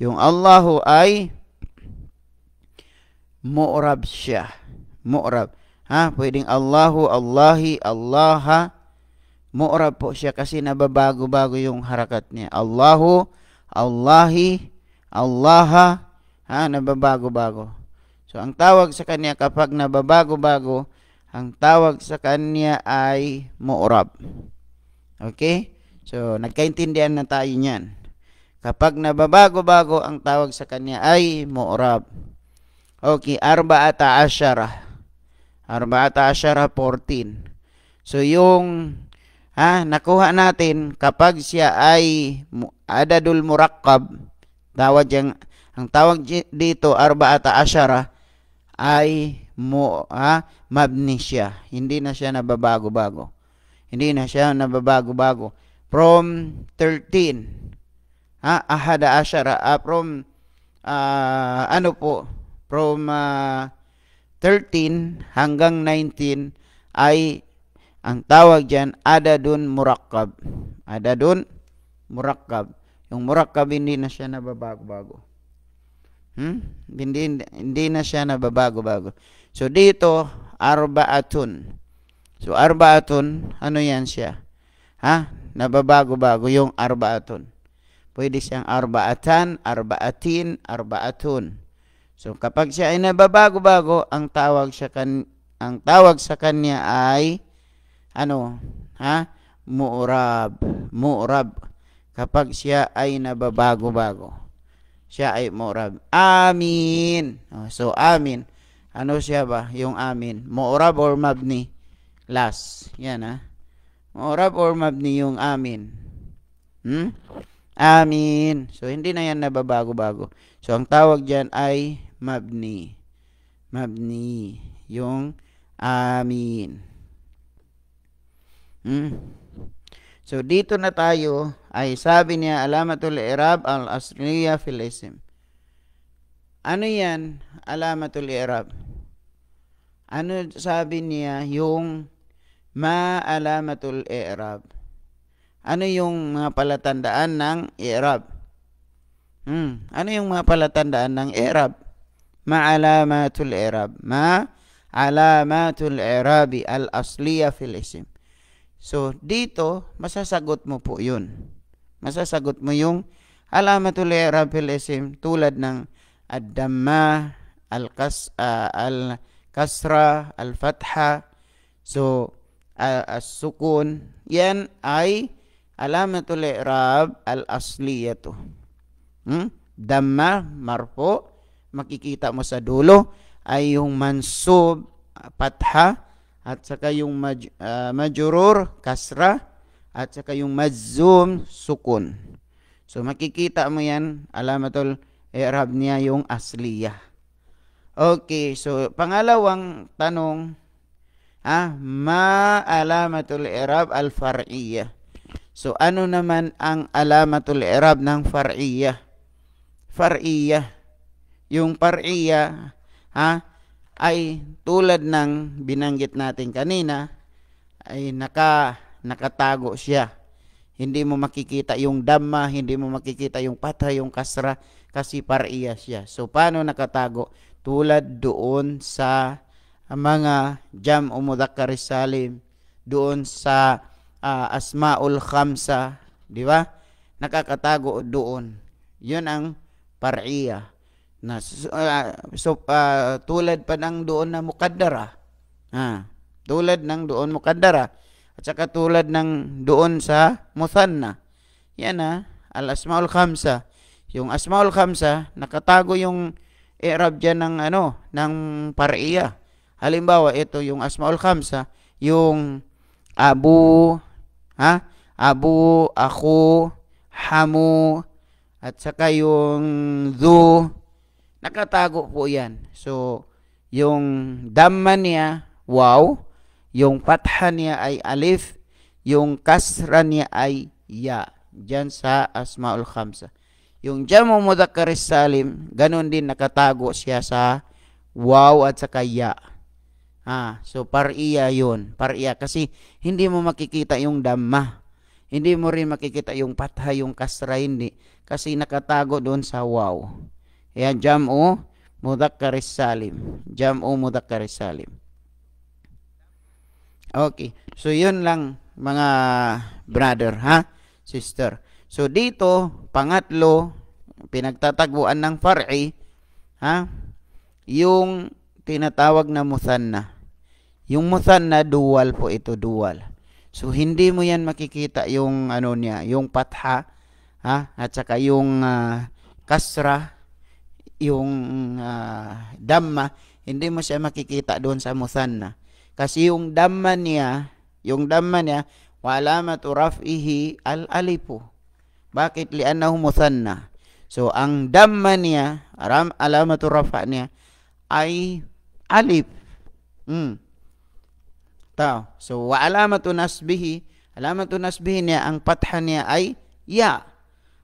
Yung Allahu ay mu'rab siya. Mu'rab. Ha? Pwedeng Allahu, Allahi, Allaha. Mu'rab po siya kasi nababago-bago yung harakat niya. Allahu, Allahi, Allaha. Ha? Nababago-bago. So ang tawag sa kanya kapag nababago-bago, ang tawag sa kanya ay mu'rab. Okay? So nagkaintindihan na tayo niyan. Kapag nababago-bago, ang tawag sa kanya ay mu'rab. Okay, arba'ata asyara. Arba'ata asyara, 14. So yung ha, nakuha natin kapag siya ay adadul murakkab, tawag yung, ang tawag dito arba'ata asyara, ay mo, ha, mabni siya. Hindi na siya nababago-bago. Hindi na siya nababago-bago. From 13, ha, ahada asyara, ah, from, uh, ano po, from uh, ah, 13 hanggang 19 ay ang tawag dyan, adadun murakkab. Adadun murakkab. Yung murakkab hindi na siya nababago-bago. Hmm? Hindi, hindi na siya nababago-bago. So, dito, arbaatun. So, arbaatun, ano yan siya? Ha? Nababago-bago yung arbaatun. Pwede siyang arbaatan, arbaatin, arbaatun. So, kapag siya ay nababago-bago, ang tawag siya kan ang tawag sa kanya ay ano, ha? Mu'rab. Mu'rab. Kapag siya ay nababago-bago siya ay mu'rab. Amin. Oh, so, amin. Ano siya ba? Yung amin. Mu'rab or mabni? Last. Yan ha. Ah. Mu'rab or mabni yung amin. Hmm? Amin. So, hindi na yan nababago-bago. So, ang tawag dyan ay mabni. Mabni. Yung amin. Hmm? So dito na tayo ay sabi niya alamatul irab al asliya fil isim. Ano yan alamatul irab? Ano sabi niya yung ma alamatul irab? Ano yung mga palatandaan ng i'rab? Hmm. Ano yung mga palatandaan ng i'rab? Ma alamatul i'rab. Ma alamatul i'rabi al asliya fil isim. So, dito, masasagot mo po yun. Masasagot mo yung alamatul i'rabul isim tulad ng ad-damma, al-kas, uh, al-kasra, al-fatha. So, uh, as-sukun. Yan ay alamatul Rab al-asliyatu. Hmm? Damma, marpo, makikita mo sa dulo ay yung mansub, patha, ah, at saka yung maj, uh, majurur, kasra, at saka yung majzum, sukun. So makikita mo yan, alamatul i'rab niya yung asliya. Okay, so pangalawang tanong, ah, ma alamatul i'rab al far'iyya. So ano naman ang alamatul i'rab ng far'iyya? Far'iyya. Yung far'iyya, ha? Ah, ay tulad ng binanggit natin kanina ay naka nakatago siya. Hindi mo makikita yung damma, hindi mo makikita yung patra, yung kasra kasi pariya siya. So paano nakatago? Tulad doon sa mga jam o mudhakkar salim, doon sa uh, asmaul khamsa, di ba? Nakakatago doon. 'Yun ang pariya. Na, so, uh, so uh, tulad pa ng doon na mukaddara. Ah, tulad ng doon mukaddara. At saka tulad ng doon sa muthanna. Yan na, ah, al-asmaul khamsa. Yung asmaul khamsa, nakatago yung i'rab dyan ng, ano, ng pariya. Halimbawa, ito yung asmaul khamsa, yung abu, ha? Abu, ako, hamu, at saka yung dhu, Nakatago po yan. So, yung damma niya, wow. Yung fatha niya ay alif. Yung kasra niya ay ya. Diyan sa Asmaul Khamsa. Yung jamu mudhakkaris salim, ganun din nakatago siya sa wow at sa kaya. Ah, so pariya yun. Pariya kasi hindi mo makikita yung damma. Hindi mo rin makikita yung patha, yung kasra, hindi. Kasi nakatago doon sa wow. Ayan, jam'u mudhakkaris salim. Jam'u mudhakkaris salim. Okay. So, yun lang mga brother, ha? Sister. So, dito, pangatlo, pinagtatagpuan ng far'i, ha? Yung tinatawag na musanna. Yung musanna, dual po ito, dual. So, hindi mo yan makikita yung ano niya, yung patha, ha? At saka yung uh, kasra, yung uh, Dhamma, hindi mo siya makikita doon sa Musanna. Kasi yung damma niya, yung damma niya, wala maturaf'ihi al-alipu. Bakit lianahu Musanna? So, ang damma niya, aram alamatu rafa niya, ay alif. Mm. Tao. So, wa alamatu nasbihi, alamatu nasbihi niya, ang patha niya ay ya.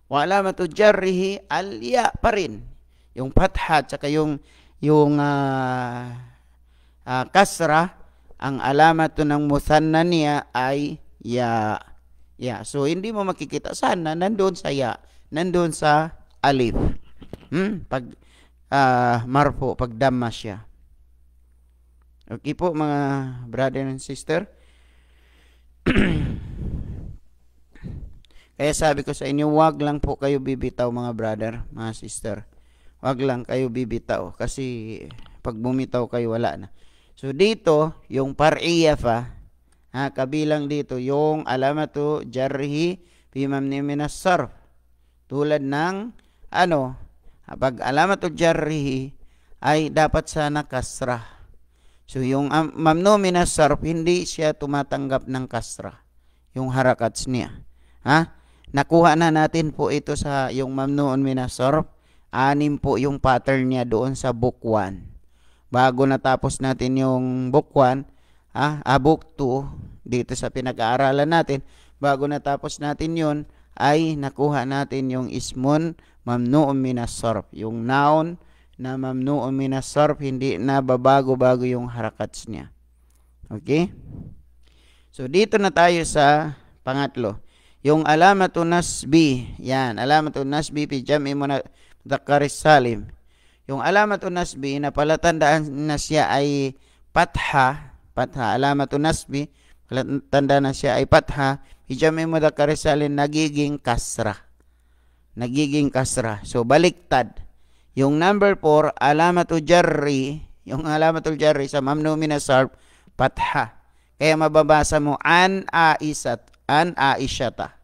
Wa alamatu jarrihi al ya pa rin. Yung fatha at saka yung, yung uh, uh, kasra, ang alamato ng musanna niya ay ya. Ya. So, hindi mo makikita sana nandoon sa ya, nandoon sa alif. Hmm? Pag uh, marfo, pag damma siya. Okay po mga brother and sister. [CLEARS THROAT] Kaya sabi ko sa inyo, wag lang po kayo bibitaw mga brother, mga sister wag lang kayo bibitaw kasi pag bumitaw kayo wala na. So dito, yung pariya fa, ha, kabilang dito yung alamatu jarhi bimamni minas sarf. Tulad ng ano, pag alamatu jarhi ay dapat sana kasra. So yung um, mamnu minas hindi siya tumatanggap ng kasra. Yung harakats niya. Ha? Nakuha na natin po ito sa yung mamnuon minas Anim po yung pattern niya doon sa book 1. Bago natapos natin yung book 1, ah, ah book 2, dito sa pinag-aaralan natin, bago natapos natin yon ay nakuha natin yung ismun mamnu'un minasorf, yung noun na mamnu'un minasorf, hindi na babago-bago yung harakats niya. Okay? So, dito na tayo sa pangatlo. Yung alamatun nasbi. Yan, alamatun nasbi, mo na, Dhakaris Salim. Yung alamat unasbi na palatandaan na siya ay patha, patha, alamat unasbi, palatandaan na siya ay patha, ijami mo Dhakaris Salim nagiging kasra. Nagiging kasra. So, baliktad. Yung number 4, alamat jarri, yung alamat jarri sa mamnu minasarf, patha. Kaya mababasa mo an aisat, an aisyata.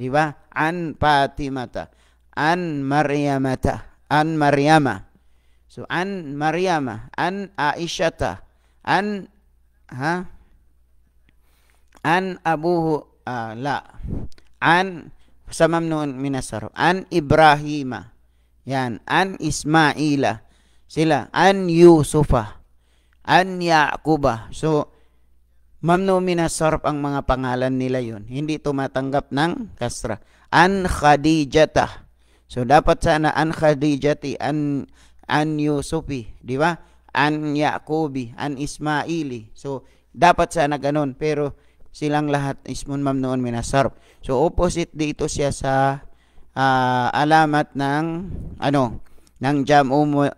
Di ba? An patimata an Maryamata, an Maryama. So an Maryama, an Aishata, an ha? An Abuhu uh, ah, la. An sa mamnuun minasaro. An Ibrahima. Yan. An Ismaila. Sila. An Yusufa. An Yaquba. So, mamnu minasarf ang mga pangalan nila yon. Hindi tumatanggap ng kasra. An Khadijata. So dapat sana an Khadijati an an Yusufi, di ba? An Yaqubi, an Ismaili. So dapat sana ganun pero silang lahat ismun mamnuun minasarf. So opposite dito siya sa uh, alamat ng ano ng jamu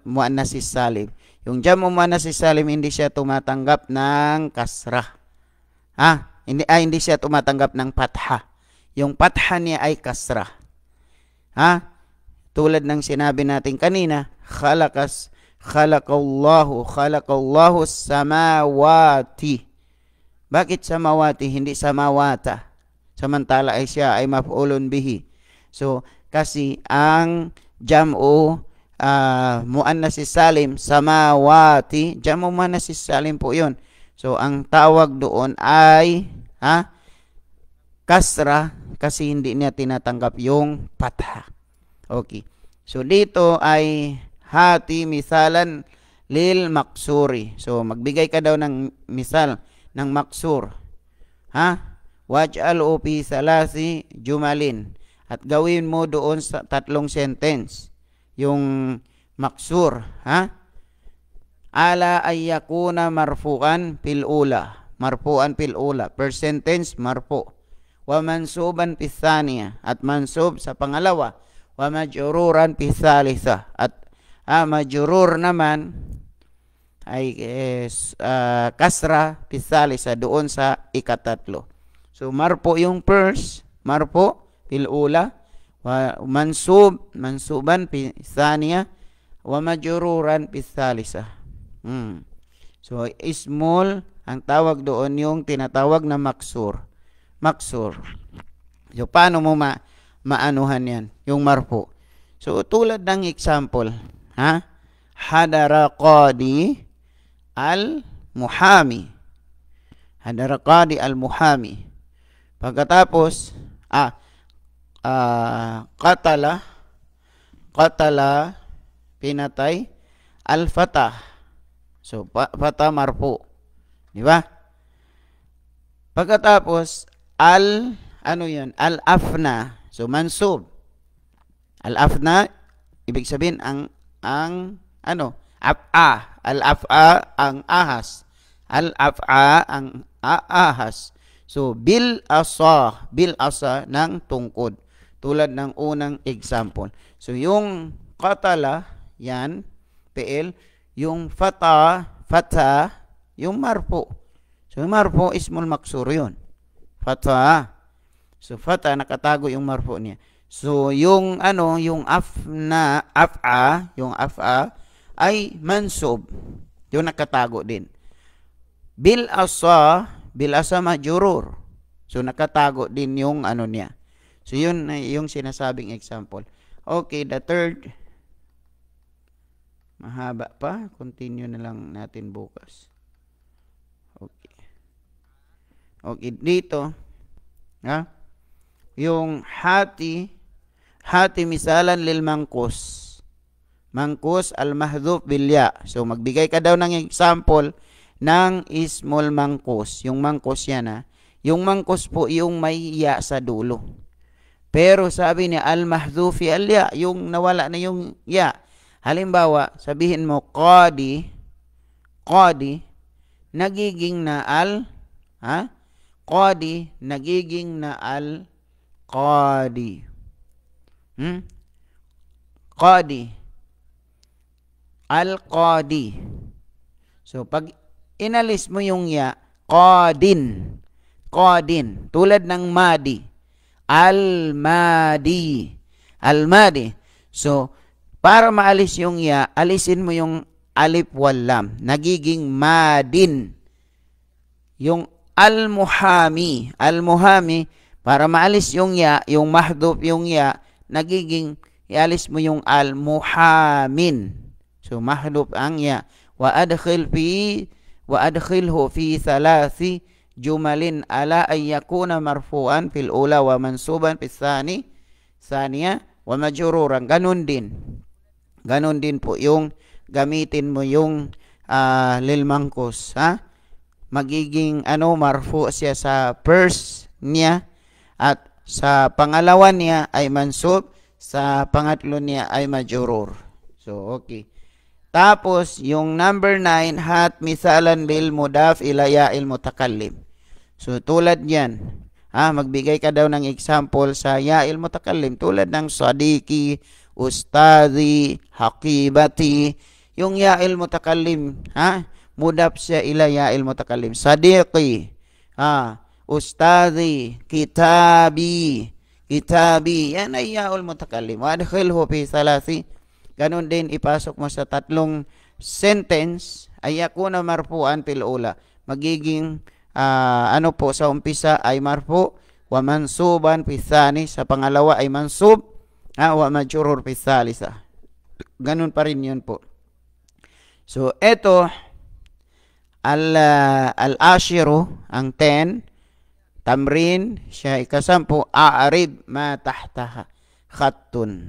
si salim. Yung jamu si salim hindi siya tumatanggap ng kasra. Ha? hindi ay, ah, hindi siya tumatanggap ng patha. Yung patha niya ay kasra. Ha? Tulad ng sinabi natin kanina, khalakas, khalakallahu, khalakallahu samawati. Bakit samawati, hindi samawata? Samantala ay siya ay maf'ulun bihi. So, kasi ang jam'u uh, muannas salim samawati, jam'u muannas salim po 'yon. So, ang tawag doon ay ha kasra kasi hindi niya tinatanggap yung patha. Okay. So, dito ay hati misalan lil maksuri. So, magbigay ka daw ng misal ng maksur. Ha? Waj'al upi salasi jumalin. At gawin mo doon sa tatlong sentence. Yung maksur. Ha? Ala ayyakuna marfuan pil ula. Marfuan pil ula. Per sentence, marfu. Wa mansuban pisania. At mansub sa pangalawa wa majruran fi thalitha at ah, majrur naman ay is, uh, eh, ah, kasra fi thalitha doon sa ikatatlo. So marpo yung first, marpo fil ula wa mansub mansuban fi thaniya wa majruran fi thalitha. Hmm. So ismol ang tawag doon yung tinatawag na maksur. Maksur. So paano mo ma maanuhan yan, yung marfu. So tulad ng example, ha? Hadara qadi al-muhami. Hadara qadi al-muhami. Pagkatapos, ah, ah, qatala, qatala, pinatay, al-fatah. So, fata marfu. Di ba? Pagkatapos, al, ano yan? Al-afna. So mansub. Al-afna ibig sabihin ang ang ano? Af'a. Al-af'a ang ahas. Al-af'a ang ahas. So bil asa, bil asa ng tungkod tulad ng unang example. So yung qatala, yan, PL, yung fata, fata, yung marfu. So yung marfu ismul maksur yun. Fata, So fata nakatago yung marfu niya. So yung ano, yung af na af'a, yung af'a ay mansub. Yung nakatago din. Bil asa, bil asa majurur. So nakatago din yung ano niya. So yun yung sinasabing example. Okay, the third mahaba pa, continue na lang natin bukas. Okay. Okay, dito. Ha? yung hati, hati misalan lil mangkus. Mangkus al-mahdhuf bilya. So, magbigay ka daw ng example ng ismol mangkus. Yung mangkus yan ha. Yung mangkus po yung may ya sa dulo. Pero sabi ni al-mahdhufi al-ya, yung nawala na yung ya. Halimbawa, sabihin mo, qadi, qadi, nagiging na al, ha? Qadi, nagiging na al Qadi. Hmm? Qadi. Al-Qadi. So, pag inalis mo yung ya, Qadin. Qadin. Tulad ng Madi. Al-Madi. Al-Madi. So, para maalis yung ya, alisin mo yung alif walam. Nagiging Madin. Yung Al-Muhami. Al-Muhami para maalis yung ya, yung mahdub yung ya, nagiging ialis mo yung al-muhamin. So mahdub ang ya. Wa adkhil fi wa adkhilhu fi thalathi jumalin ala ay yakuna marfuan fil ula wa mansuban fil thani thaniya wa majruran. Ganun din. Ganun din po yung gamitin mo yung uh, lil mangkos, ha? Magiging ano marfu siya sa first niya at sa pangalawa niya ay mansub, sa pangatlo niya ay majurur. So, okay. Tapos, yung number 9, hat misalan bil mudaf ilaya il mutakallim. So, tulad yan. Ha, magbigay ka daw ng example sa ya yail mutakallim. Tulad ng sadiki, ustadi, hakibati. Yung ya yail mutakallim, ha? Mudaf siya ila yail mutakallim. Sadiki, ha? Ustadi, kitabi, kitabi. Yan ay yaul mutakalim. Wadkhilhu fi salasi. Ganun din ipasok mo sa tatlong sentence ay yakuna marfuan fil ula. Magiging uh, ano po sa umpisa ay marfu wa mansuban fi thani sa pangalawa ay mansub ha, wa majrur fi salisa. Ganun pa rin 'yun po. So, eto al ah, al ashiru ang 10 Tamrin, siya ikasampu, aarib ma tahtaha khattun.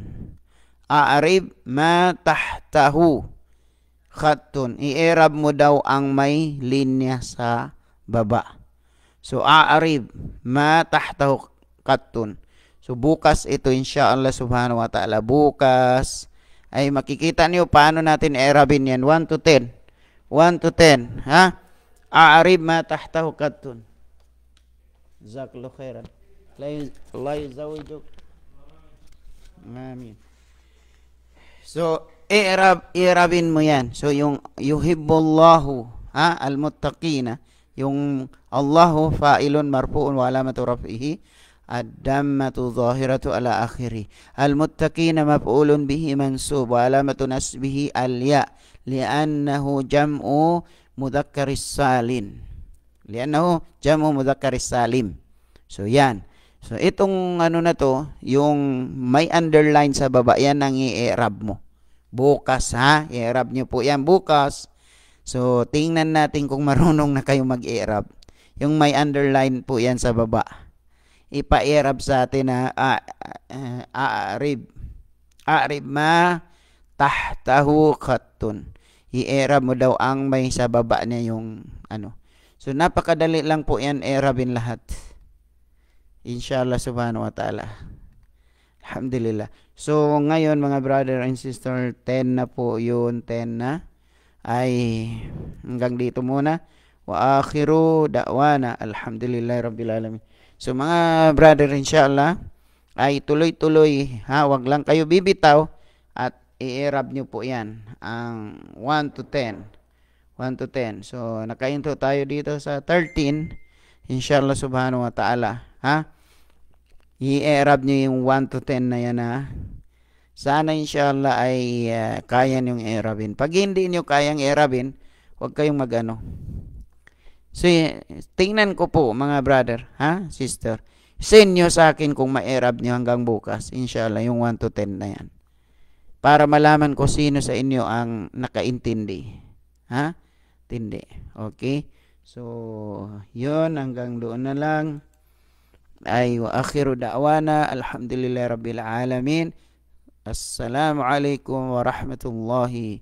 Aarib ma tahtahu khattun. Ierab mo daw ang may linya sa baba. So, aarib ma tahtahu khattun. So, bukas ito insyaallah subhanahu wa ta'ala. Bukas ay makikita niyo paano natin i erabin yan. 1 to 10. 1 to 10. Ha? Aarib ma tahtahu khattun. جزاك الله خيرا الله يزوجك امين سو اقرب إيه اقرب إيه ميان سو يحب الله ها المتقين يون الله فاعل مرفوع وعلامة رفعه الدمة ظاهرة على آخره المتقين مفعول به منسوب وعلامة نسبه الياء لأنه جمع مذكر السالين Lianahu, jamu mudhakkar salim. So, yan. So, itong ano na to, yung may underline sa baba, yan ang i-erab mo. Bukas, ha? I-erab nyo po yan bukas. So, tingnan natin kung [LAUGHS] marunong na kayo mag-erab. Yung may underline po yan sa baba. Ipa-erab sa atin na a-rib ma tahtahu khattun. I-erab mo daw ang may sa baba niya yung ano, So napakadali lang po yan i-arabin eh, lahat. Inshallah subhanahu wa ta'ala. Alhamdulillah. So ngayon mga brother and sister, 10 na po yun, 10 na. Ay hanggang dito muna. Wa akhiru da'wana. Alhamdulillah rabbil alamin. So mga brother inshallah, ay tuloy-tuloy ha, wag lang kayo bibitaw at i-arab nyo po yan ang 1 to 10. 1 to 10. So, nakainto tayo dito sa 13. Inshallah subhanahu wa ta'ala. Ha? I-erab nyo yung 1 to 10 na yan ha. Sana inshallah ay uh, kaya niyong erabin. Pag hindi niyo kayang erabin, huwag kayong magano. So, eh, tingnan ko po mga brother, ha? Sister. Send nyo sa akin kung ma-erab nyo hanggang bukas. Inshallah, yung 1 to 10 na yan. Para malaman ko sino sa inyo ang nakaintindi. Ha? tindi. Okay? So, yun hanggang doon na lang. Ay wa akhiru da'wana alhamdulillahi rabbil alamin. Assalamu alaikum wa rahmatullahi